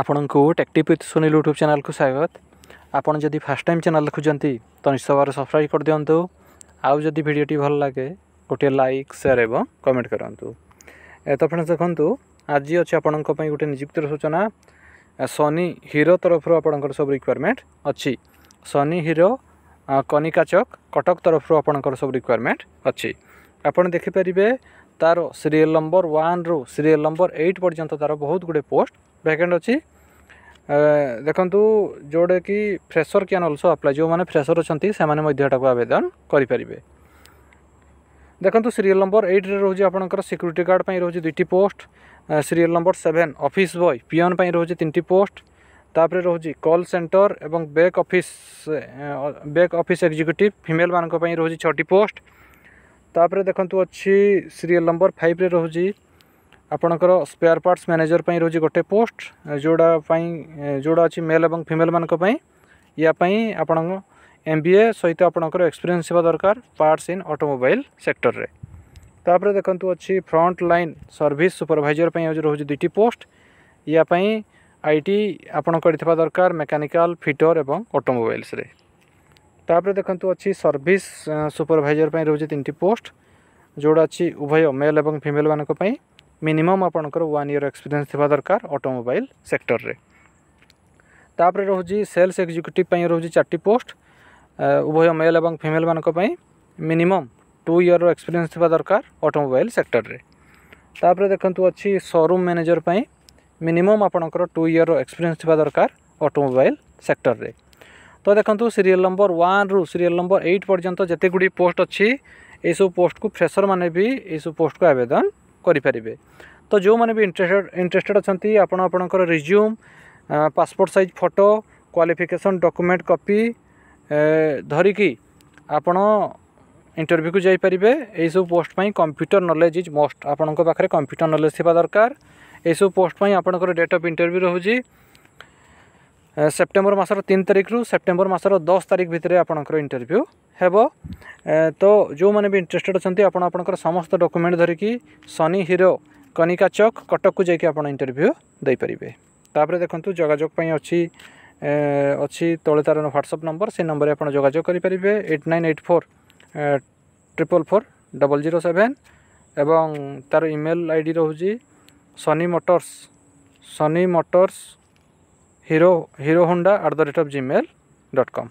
ଆପଣଙ୍କୁ ଟେକ୍ଟିଭ୍ with Sunil YouTube ଚ୍ୟାନେଲ୍କୁ ସ୍ୱାଗତ ଆପଣ ଯଦି ଫାର୍ଷ୍ଟ ଟାଇମ୍ ଚ୍ୟାନେଲ୍ ଦେଖୁଛନ୍ତି ତ ନିଶ୍ଚୟ ଭାବରେ ସବସ୍କ୍ରାଇବ୍ କରିଦିଅନ୍ତୁ ଆଉ ଯଦି ଭିଡ଼ିଓଟି ଭଲ ଲାଗେ ଗୋଟିଏ ଲାଇକ୍ ସେୟାର୍ ଏବଂ କମେଣ୍ଟ କରନ୍ତୁ ତ ଫ୍ରେଣ୍ଡସ୍ ଦେଖନ୍ତୁ ଆଜି ଅଛି ଆପଣଙ୍କ ପାଇଁ ଗୋଟେ ନିଯୁକ୍ତିର ସୂଚନା ସନି ହିରୋ ତରଫରୁ ଆପଣଙ୍କର ସବୁ ରିକ୍ୱାରମେଣ୍ଟ ଅଛି ସନି ହିରୋ କନିକା ଚକ୍ କଟକ ତରଫରୁ ଆପଣଙ୍କର ସବୁ ରିକ୍ୱାରମେଣ୍ଟ ଅଛି ଆପଣ ଦେଖିପାରିବେ ତାର ସିରିଏଲ୍ ନମ୍ବର ୱାନ୍ରୁ ସିରିଏଲ୍ ନମ୍ବର ଏଇଟ୍ ପର୍ଯ୍ୟନ୍ତ ତାର ବହୁତ ଗୁଡ଼ିଏ ପୋଷ୍ଟ ଭ୍ୟାକେଣ୍ଟ ଅଛି ଦେଖନ୍ତୁ ଯେଉଁଟାକି ଫ୍ରେସର କ୍ୟାନ୍ ଅଲସୋ ଆପ୍ଲାଏ ଯେଉଁମାନେ ଫ୍ରେସର ଅଛନ୍ତି ସେମାନେ ମଧ୍ୟ ଏଟାକୁ ଆବେଦନ କରିପାରିବେ ଦେଖନ୍ତୁ ସିରିଏଲ୍ ନମ୍ବର ଏଇଟ୍ରେ ରହୁଛି ଆପଣଙ୍କର ସିକ୍ୟୁରିଟି ଗାର୍ଡ଼ ପାଇଁ ରହୁଛି ଦୁଇଟି post serial number seven office boy peon ପାଇଁ ରହୁଛି ତିନିଟି ପୋଷ୍ଟ ତାପରେ ରହୁଛି କଲ୍ ସେଣ୍ଟର ଏବଂ back office back office executive ଫିମେଲ୍ମାନଙ୍କ ପାଇଁ ରହୁଛି ଛଅଟି ପୋଷ୍ଟ ତାପରେ ଦେଖନ୍ତୁ ଅଛି ସିରିଏଲ୍ ନମ୍ବର ଫାଇଭ୍ରେ ରହୁଛି ଆପଣଙ୍କର ସ୍ପେୟାର ପାର୍ଟସ୍ ମ୍ୟାନେଜର ପାଇଁ ରହୁଛି ଗୋଟେ ପୋଷ୍ଟ ଯେଉଁଟା ପାଇଁ ଯେଉଁଟା ଅଛି ମେଲ୍ ଏବଂ ଫିମେଲ୍ମାନଙ୍କ ପାଇଁ ୟା ପାଇଁ ଆପଣଙ୍କ ଏମ୍ ବି ଏ ସହିତ ଆପଣଙ୍କର ଏକ୍ସପିରିଏନ୍ସ ହେବା ଦରକାର ପାର୍ଟସ୍ ଇନ୍ ଅଟୋମୋବାଇଲ୍ ସେକ୍ଟରରେ ତାପରେ ଦେଖନ୍ତୁ ଅଛି ଫ୍ରଣ୍ଟ ଲାଇନ୍ ସର୍ଭିସ୍ ସୁପରଭାଇଜର ପାଇଁ ରହୁଛି ଦୁଇଟି ପୋଷ୍ଟ ୟା ପାଇଁ ଆଇ ଟି ଆପଣ କରିଥିବା ଦରକାର ମେକାନିକାଲ୍ ଫିଟର ଏବଂ ଅଟୋମୋବାଇଲ୍ସରେ ତାପରେ ଦେଖନ୍ତୁ ଅଛି ସର୍ଭିସ୍ ସୁପରଭାଇଜର ପାଇଁ ରହୁଛି ତିନିଟି ପୋଷ୍ଟ ଯେଉଁଟା ଅଛି ଉଭୟ ମେଲ୍ ଏବଂ ଫିମେଲ୍ ମାନଙ୍କ ପାଇଁ ମିନିମମ୍ ଆପଣଙ୍କର ୱାନ୍ ଇୟର୍ ଏକ୍ସପିରିଏନ୍ସ ଥିବା ଦରକାର ଅଟୋମୋବାଇଲ୍ ସେକ୍ଟରରେ ତାପରେ ରହୁଛି ସେଲ୍ସ ଏକ୍ଜିକ୍ୟୁଟିଭ୍ ପାଇଁ ରହୁଛି ଚାରିଟି ପୋଷ୍ଟ ଉଭୟ ମେଲ୍ ଏବଂ ଫିମେଲ୍ମାନଙ୍କ ପାଇଁ ମିନିମମ୍ ଟୁ ଇୟର୍ର ଏକ୍ସପିରିଏନ୍ସ ଥିବା ଦରକାର ଅଟୋମୋବାଇଲ୍ ସେକ୍ଟରରେ ତାପରେ ଦେଖନ୍ତୁ ଅଛି ସୋରୁମ୍ ମ୍ୟାନେଜର୍ ପାଇଁ ମିନିମମ୍ ଆପଣଙ୍କର ଟୁ ଇୟର୍ର ଏକ୍ସପିରିଏନ୍ସ ଥିବା ଦରକାର ଅଟୋମୋବାଇଲ୍ ସେକ୍ଟରରେ ତ ଦେଖନ୍ତୁ ସିରିଏଲ୍ ନମ୍ବର ୱାନ୍ରୁ ସିରିଏଲ୍ ନମ୍ବର ଏଇଟ୍ ପର୍ଯ୍ୟନ୍ତ ଯେତେ ଗୁଡ଼ିଏ ପୋଷ୍ଟ ଅଛି ଏଇସବୁ ପୋଷ୍ଟକୁ ଫ୍ରେସର୍ମାନେ ବି ଏଇସବୁ ପୋଷ୍ଟକୁ ଆବେଦନ କରିପାରିବେ ତ ଯେଉଁମାନେ ବି ଇଣ୍ଟରେଷ୍ଟେଡ଼ ଇଣ୍ଟରେଷ୍ଟେଡ଼ ଅଛନ୍ତି ଆପଣ ଆପଣଙ୍କର resume passport size photo qualification document copy ଧରିକି ଆପଣ ଇଣ୍ଟରଭ୍ୟୁକୁ ଯାଇପାରିବେ ଏହିସବୁ ପୋଷ୍ଟ ପାଇଁ କମ୍ପ୍ୟୁଟର ନଲେଜ୍ ଇଜ୍ ମୋଷ୍ଟ ଆପଣଙ୍କ ପାଖରେ କମ୍ପ୍ୟୁଟର ନଲେଜ୍ ଥିବା ଦରକାର ଏହିସବୁ ପୋଷ୍ଟ ପାଇଁ ଆପଣଙ୍କର ଡେଟ୍ ଅଫ୍ ଇଣ୍ଟରଭ୍ୟୁ ରହୁଛି ସେପ୍ଟେମ୍ବର ମାସର ତିନି ତାରିଖରୁ ସେପ୍ଟେମ୍ବର ମାସର ଦଶ ତାରିଖ ଭିତରେ ଆପଣଙ୍କର ଇଣ୍ଟରଭ୍ୟୁ ହେବ ତ ଯେଉଁମାନେ ବି ଇଣ୍ଟରେଷ୍ଟେଡ଼୍ ଅଛନ୍ତି ଆପଣ ଆପଣଙ୍କର ସମସ୍ତ ଡକୁମେଣ୍ଟ ଧରିକି ସନି ହିରୋ କନିକା ଚକ୍ କଟକକୁ ଯାଇକି ଆପଣ ଇଣ୍ଟରଭ୍ୟୁ ଦେଇପାରିବେ ତାପରେ ଦେଖନ୍ତୁ ଯୋଗାଯୋଗ ପାଇଁ ଅଛି ଅଛି ତଳେ ତା'ର ହ୍ୱାଟ୍ସଅପ୍ ନମ୍ବର ସେ ନମ୍ବରରେ ଆପଣ ଯୋଗାଯୋଗ କରିପାରିବେ eight nine eight four triple four double zero seven ଏବଂ ତା'ର ଇମେଲ୍ ଆଇ ଡ଼ି ରହୁଛି Sunny Motors Sunny Motors Hero Hero Honda at the rate of Gmail dot com